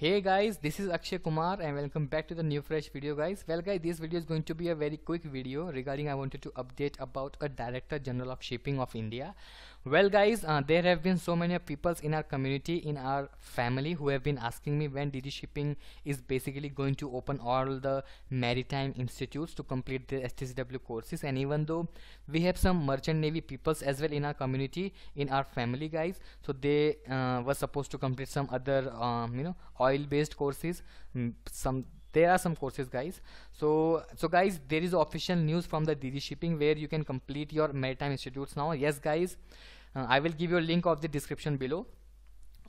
hey guys this is akshay kumar and welcome back to the new fresh video guys well guys this video is going to be a very quick video regarding i wanted to update about a director general of shipping of india well guys uh, there have been so many peoples in our community in our family who have been asking me when dd shipping is basically going to open all the maritime institutes to complete their stcw courses and even though we have some merchant navy peoples as well in our community in our family guys so they uh, were supposed to complete some other um, you know oil based courses mm, some there are some courses guys so so guys there is official news from the DG shipping where you can complete your maritime institutes now yes guys uh, I will give you a link of the description below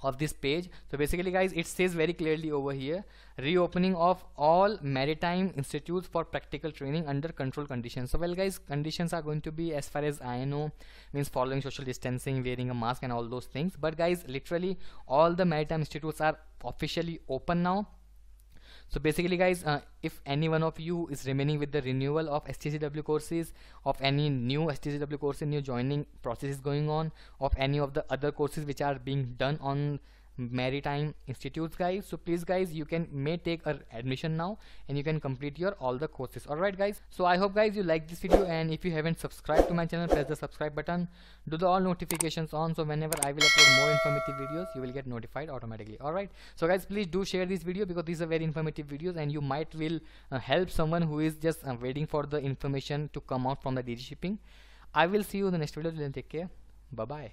of this page so basically guys it says very clearly over here reopening of all maritime institutes for practical training under control conditions so well guys conditions are going to be as far as I know means following social distancing wearing a mask and all those things but guys literally all the maritime institutes are officially open now so basically guys uh, if any one of you is remaining with the renewal of stcw courses of any new stcw courses new joining process is going on of any of the other courses which are being done on maritime institutes guys so please guys you can may take a admission now and you can complete your all the courses alright guys so I hope guys you like this video and if you haven't subscribed to my channel press the subscribe button do the all notifications on so whenever I will upload more informative videos you will get notified automatically alright so guys please do share this video because these are very informative videos and you might will uh, help someone who is just uh, waiting for the information to come out from the DG shipping I will see you in the next video till then take care bye bye